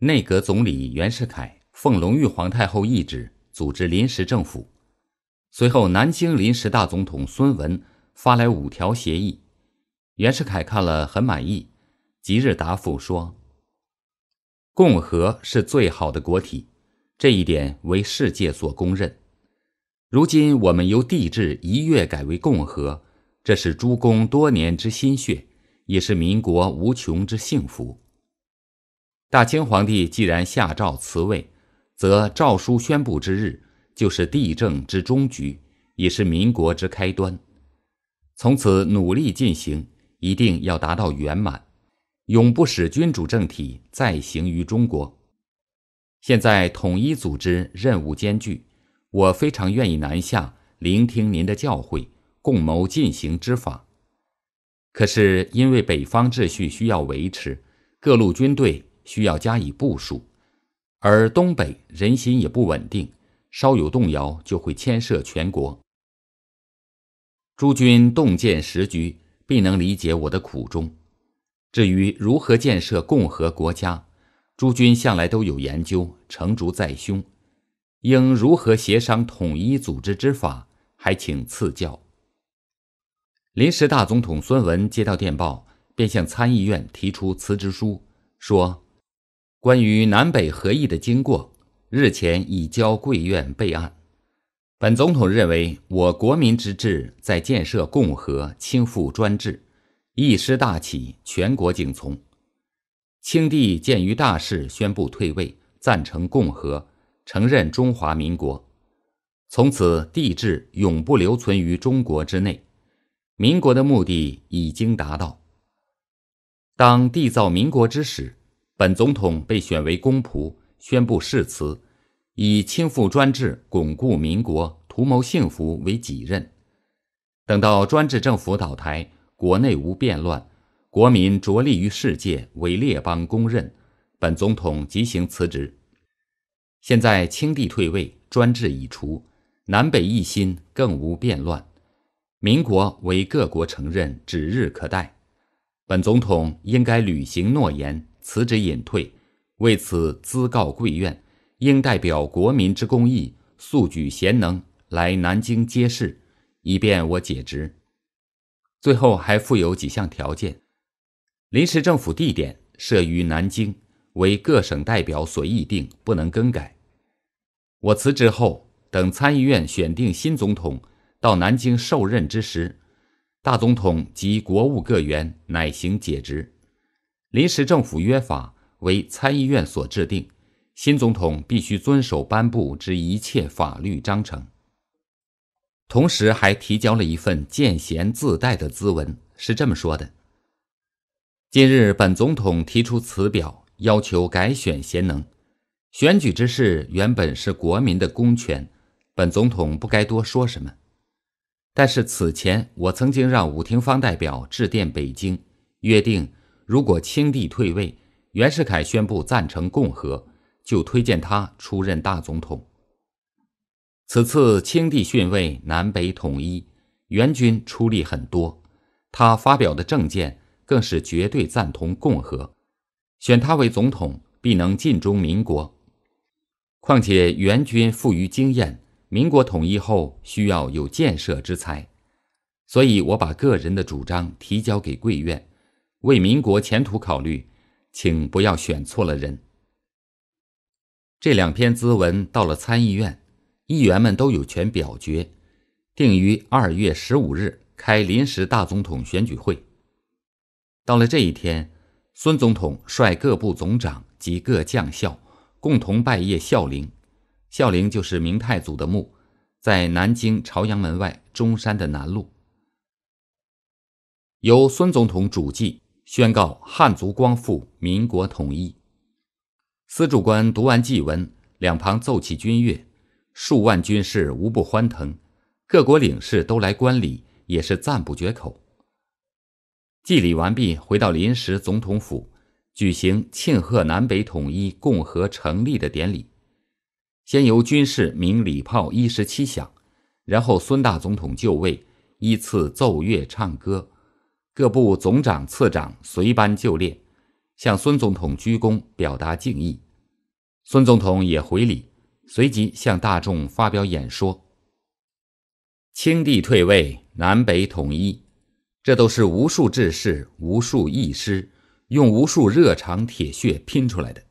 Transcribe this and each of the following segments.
内阁总理袁世凯奉隆裕皇太后懿旨，组织临时政府。随后，南京临时大总统孙文发来五条协议，袁世凯看了很满意，即日答复说：“共和是最好的国体，这一点为世界所公认。如今我们由帝制一跃改为共和，这是诸公多年之心血，也是民国无穷之幸福。”大清皇帝既然下诏辞位，则诏书宣布之日就是帝政之终局，也是民国之开端。从此努力进行，一定要达到圆满，永不使君主政体再行于中国。现在统一组织任务艰巨，我非常愿意南下聆听您的教诲，共谋进行之法。可是因为北方秩序需要维持，各路军队。需要加以部署，而东北人心也不稳定，稍有动摇就会牵涉全国。诸君洞见时局，必能理解我的苦衷。至于如何建设共和国家，诸君向来都有研究，成竹在胸。应如何协商统一组织之法，还请赐教。临时大总统孙文接到电报，便向参议院提出辞职书，说。关于南北合议的经过，日前已交贵院备案。本总统认为，我国民之志在建设共和，倾覆专制，一师大起，全国警从。清帝鉴于大势，宣布退位，赞成共和，承认中华民国。从此，帝制永不留存于中国之内。民国的目的已经达到。当缔造民国之时。本总统被选为公仆，宣布誓词，以倾覆专制、巩固民国、图谋幸福为己任。等到专制政府倒台，国内无变乱，国民着力于世界，为列邦公认。本总统即行辞职。现在清帝退位，专制已除，南北一心，更无变乱，民国为各国承认，指日可待。本总统应该履行诺言。辞职隐退，为此咨告贵院，应代表国民之公义，速举贤能来南京接事，以便我解职。最后还附有几项条件：临时政府地点设于南京，为各省代表所议定，不能更改。我辞职后，等参议院选定新总统到南京受任之时，大总统及国务各员乃行解职。临时政府约法为参议院所制定，新总统必须遵守颁布之一切法律章程。同时还提交了一份见贤自带的咨文，是这么说的：今日本总统提出辞表，要求改选贤能，选举之事原本是国民的公权，本总统不该多说什么。但是此前我曾经让武廷芳代表致电北京，约定。如果清帝退位，袁世凯宣布赞成共和，就推荐他出任大总统。此次清帝逊位，南北统一，袁军出力很多，他发表的政见更是绝对赞同共和，选他为总统，必能尽忠民国。况且袁军富于经验，民国统一后需要有建设之才，所以我把个人的主张提交给贵院。为民国前途考虑，请不要选错了人。这两篇咨文到了参议院，议员们都有权表决。定于二月十五日开临时大总统选举会。到了这一天，孙总统率各部总长及各将校共同拜谒孝陵，孝陵就是明太祖的墓，在南京朝阳门外中山的南路，由孙总统主祭。宣告汉族光复，民国统一。司主官读完祭文，两旁奏起军乐，数万军士无不欢腾。各国领事都来观礼，也是赞不绝口。祭礼完毕，回到临时总统府，举行庆贺南北统一、共和成立的典礼。先由军士鸣礼炮一十七响，然后孙大总统就位，依次奏乐、唱歌。各部总长、次长随班就列，向孙总统鞠躬，表达敬意。孙总统也回礼，随即向大众发表演说：“清帝退位，南北统一，这都是无数志士、无数义师，用无数热肠铁血拼出来的。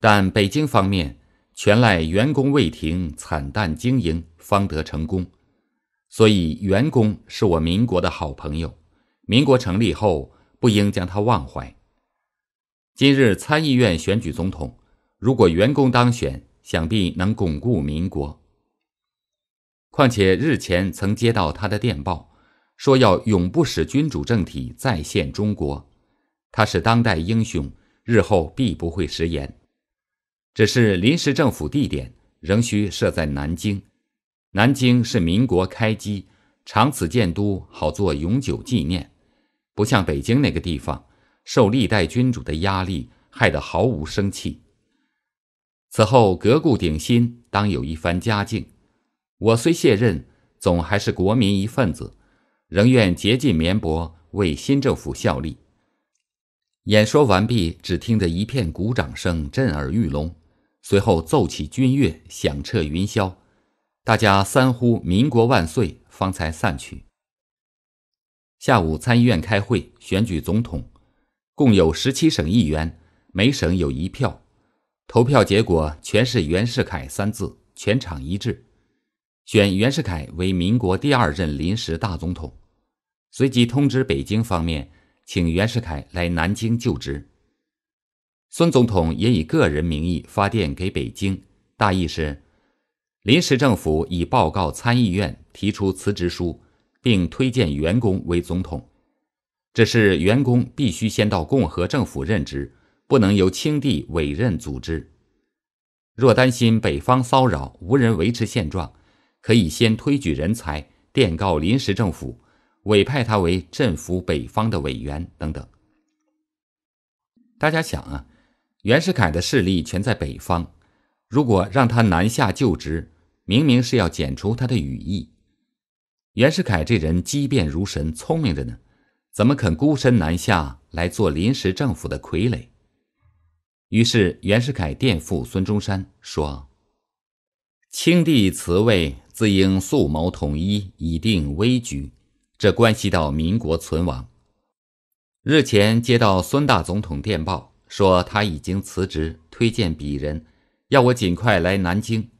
但北京方面，全赖员工未停惨淡经营，方得成功。所以，员工是我民国的好朋友。”民国成立后，不应将他忘怀。今日参议院选举总统，如果员工当选，想必能巩固民国。况且日前曾接到他的电报，说要永不使君主政体再现中国。他是当代英雄，日后必不会食言。只是临时政府地点仍需设在南京，南京是民国开机。长此建都，好做永久纪念；不像北京那个地方，受历代君主的压力，害得毫无生气。此后革故鼎新，当有一番佳境。我虽卸任，总还是国民一份子，仍愿竭尽绵薄，为新政府效力。演说完毕，只听得一片鼓掌声震耳欲聋，随后奏起军乐，响彻云霄。大家三呼“民国万岁”。方才散去。下午参议院开会选举总统，共有十七省议员，每省有一票。投票结果全是“袁世凯”三字，全场一致，选袁世凯为民国第二任临时大总统。随即通知北京方面，请袁世凯来南京就职。孙总统也以个人名义发电给北京，大意是。临时政府已报告参议院，提出辞职书，并推荐员工为总统。这是员工必须先到共和政府任职，不能由清帝委任组织。若担心北方骚扰，无人维持现状，可以先推举人才，电告临时政府，委派他为镇抚北方的委员等等。大家想啊，袁世凯的势力全在北方。如果让他南下就职，明明是要剪除他的羽翼。袁世凯这人机变如神，聪明着呢，怎么肯孤身南下来做临时政府的傀儡？于是袁世凯垫付孙中山说：“清帝辞位，自应素谋统一，以定危局。这关系到民国存亡。”日前接到孙大总统电报，说他已经辞职，推荐鄙人。要我尽快来南京，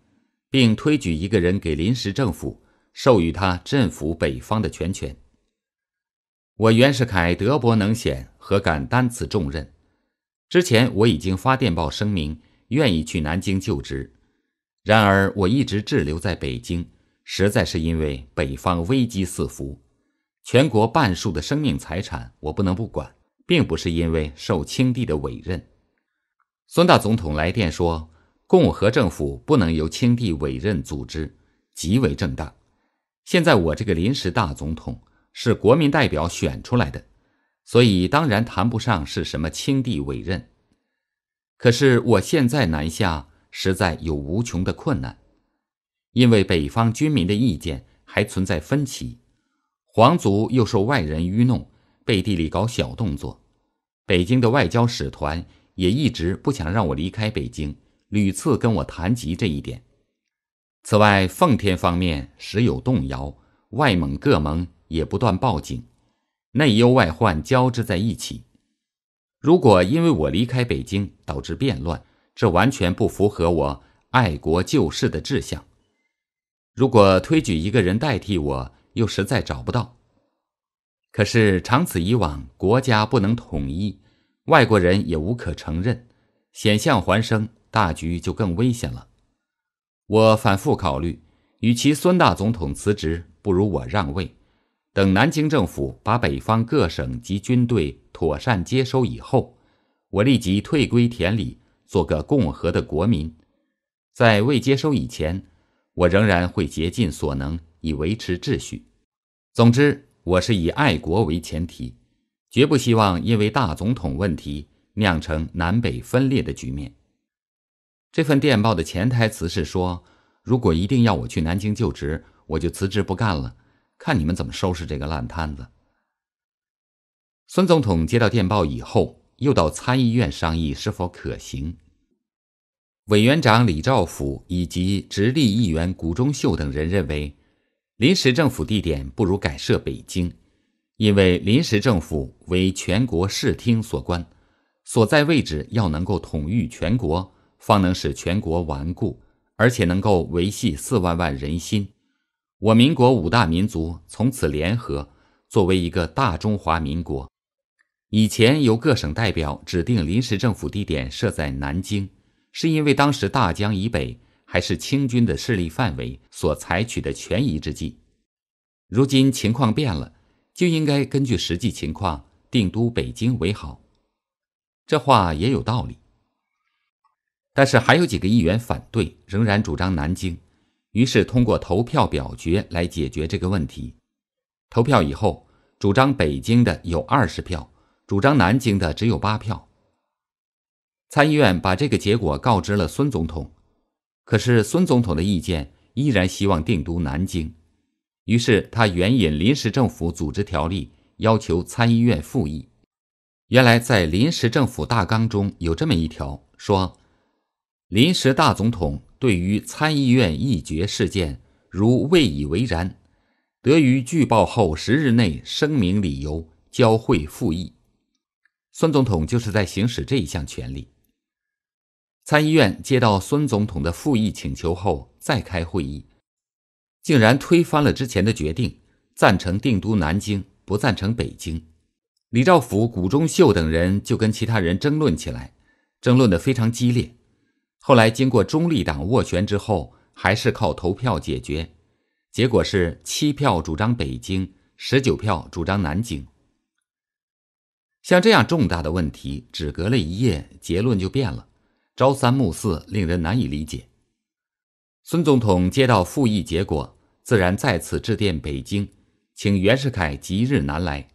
并推举一个人给临时政府，授予他镇抚北方的全权。我袁世凯德薄能显，何敢担此重任？之前我已经发电报声明，愿意去南京就职。然而我一直滞留在北京，实在是因为北方危机四伏，全国半数的生命财产，我不能不管，并不是因为受清帝的委任。孙大总统来电说。共和政府不能由清帝委任组织，极为正当。现在我这个临时大总统是国民代表选出来的，所以当然谈不上是什么清帝委任。可是我现在南下实在有无穷的困难，因为北方军民的意见还存在分歧，皇族又受外人愚弄，背地里搞小动作，北京的外交使团也一直不想让我离开北京。屡次跟我谈及这一点。此外，奉天方面时有动摇，外蒙各盟也不断报警，内忧外患交织在一起。如果因为我离开北京导致变乱，这完全不符合我爱国救世的志向。如果推举一个人代替我，又实在找不到。可是长此以往，国家不能统一，外国人也无可承认，险象环生。大局就更危险了。我反复考虑，与其孙大总统辞职，不如我让位。等南京政府把北方各省及军队妥善接收以后，我立即退归田里，做个共和的国民。在未接收以前，我仍然会竭尽所能以维持秩序。总之，我是以爱国为前提，绝不希望因为大总统问题酿成南北分裂的局面。这份电报的潜台词是说，如果一定要我去南京就职，我就辞职不干了，看你们怎么收拾这个烂摊子。孙总统接到电报以后，又到参议院商议是否可行。委员长李兆甫以及直隶议员谷中秀等人认为，临时政府地点不如改设北京，因为临时政府为全国视听所观，所在位置要能够统御全国。方能使全国顽固，而且能够维系四万万人心。我民国五大民族从此联合，作为一个大中华民国。以前由各省代表指定临时政府地点设在南京，是因为当时大江以北还是清军的势力范围，所采取的权宜之计。如今情况变了，就应该根据实际情况定都北京为好。这话也有道理。但是还有几个议员反对，仍然主张南京，于是通过投票表决来解决这个问题。投票以后，主张北京的有二十票，主张南京的只有八票。参议院把这个结果告知了孙总统，可是孙总统的意见依然希望定都南京，于是他援引临时政府组织条例，要求参议院复议。原来在临时政府大纲中有这么一条，说。临时大总统对于参议院议决事件，如未以为然，得于拒报后十日内声明理由，交会复议。孙总统就是在行使这一项权利。参议院接到孙总统的复议请求后，再开会议，竟然推翻了之前的决定，赞成定都南京，不赞成北京。李兆甫、谷中秀等人就跟其他人争论起来，争论得非常激烈。后来经过中立党斡旋之后，还是靠投票解决，结果是七票主张北京，十九票主张南京。像这样重大的问题，只隔了一夜，结论就变了，朝三暮四，令人难以理解。孙总统接到复议结果，自然再次致电北京，请袁世凯即日南来，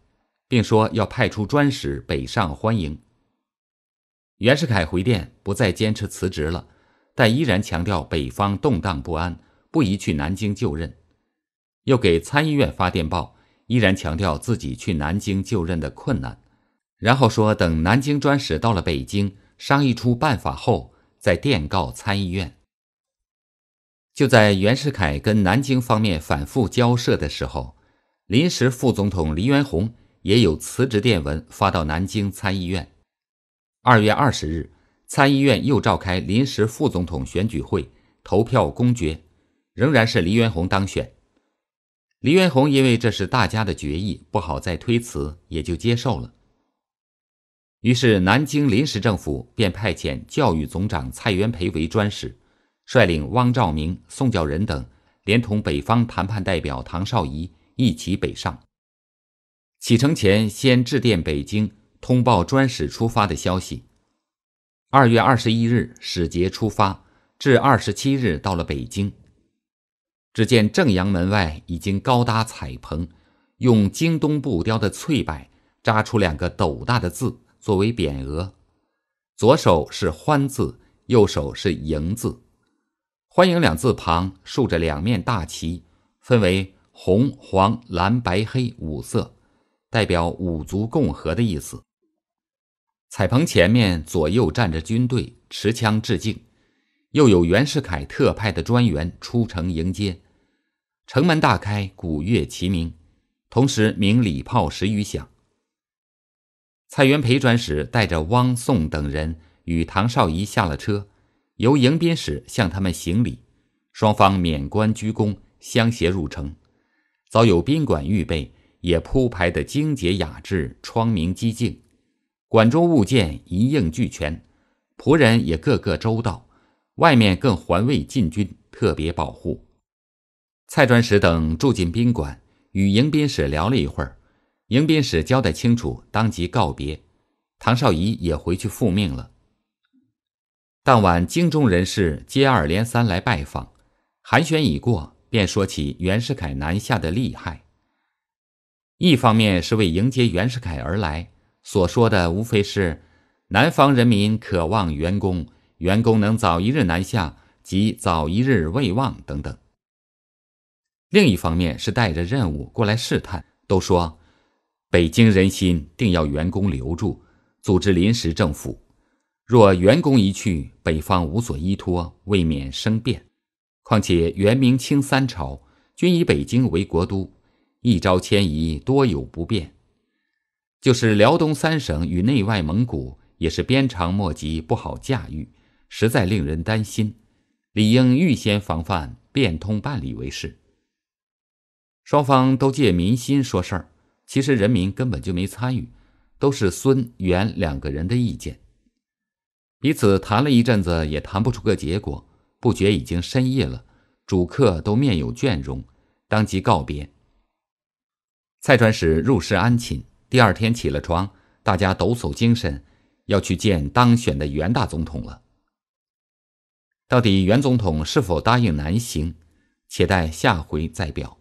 并说要派出专使北上欢迎。袁世凯回电不再坚持辞职了，但依然强调北方动荡不安，不宜去南京就任。又给参议院发电报，依然强调自己去南京就任的困难。然后说等南京专使到了北京，商议出办法后再电告参议院。就在袁世凯跟南京方面反复交涉的时候，临时副总统黎元洪也有辞职电文发到南京参议院。二月二十日，参议院又召开临时副总统选举会，投票公决，仍然是黎元洪当选。黎元洪因为这是大家的决议，不好再推辞，也就接受了。于是南京临时政府便派遣教育总长蔡元培为专使，率领汪兆铭、宋教仁等，连同北方谈判代表唐绍仪一起北上。启程前，先致电北京。通报专使出发的消息。二月二十一日，使节出发，至二十七日到了北京。只见正阳门外已经高搭彩棚，用京东布雕的翠柏扎出两个斗大的字作为匾额，左手是“欢”字，右手是“迎”字。欢迎两字旁竖着两面大旗，分为红、黄、蓝、白、黑五色，代表五族共和的意思。彩棚前面左右站着军队，持枪致敬；又有袁世凯特派的专员出城迎接，城门大开，鼓乐齐鸣，同时鸣礼炮十余响。蔡元培转使带着汪宋等人与唐绍仪下了车，由迎宾使向他们行礼，双方免冠鞠躬，相携入城。早有宾馆预备，也铺排得精洁雅致，窗明几净。馆中物件一应俱全，仆人也个个周到，外面更环卫禁军特别保护。蔡专使等住进宾馆，与迎宾使聊了一会儿，迎宾使交代清楚，当即告别。唐绍仪也回去复命了。当晚，京中人士接二连三来拜访，寒暄已过，便说起袁世凯南下的利害。一方面是为迎接袁世凯而来。所说的无非是，南方人民渴望员工，员工能早一日南下，即早一日未忘等等。另一方面是带着任务过来试探，都说北京人心定要员工留住，组织临时政府。若员工一去，北方无所依托，未免生变。况且元、明、清三朝均以北京为国都，一朝迁移，多有不便。就是辽东三省与内外蒙古也是鞭长莫及，不好驾驭，实在令人担心，理应预先防范，变通办理为是。双方都借民心说事儿，其实人民根本就没参与，都是孙元两个人的意见。彼此谈了一阵子，也谈不出个结果，不觉已经深夜了，主客都面有倦容，当即告别。蔡传使入室安寝。第二天起了床，大家抖擞精神，要去见当选的袁大总统了。到底袁总统是否答应南行，且待下回再表。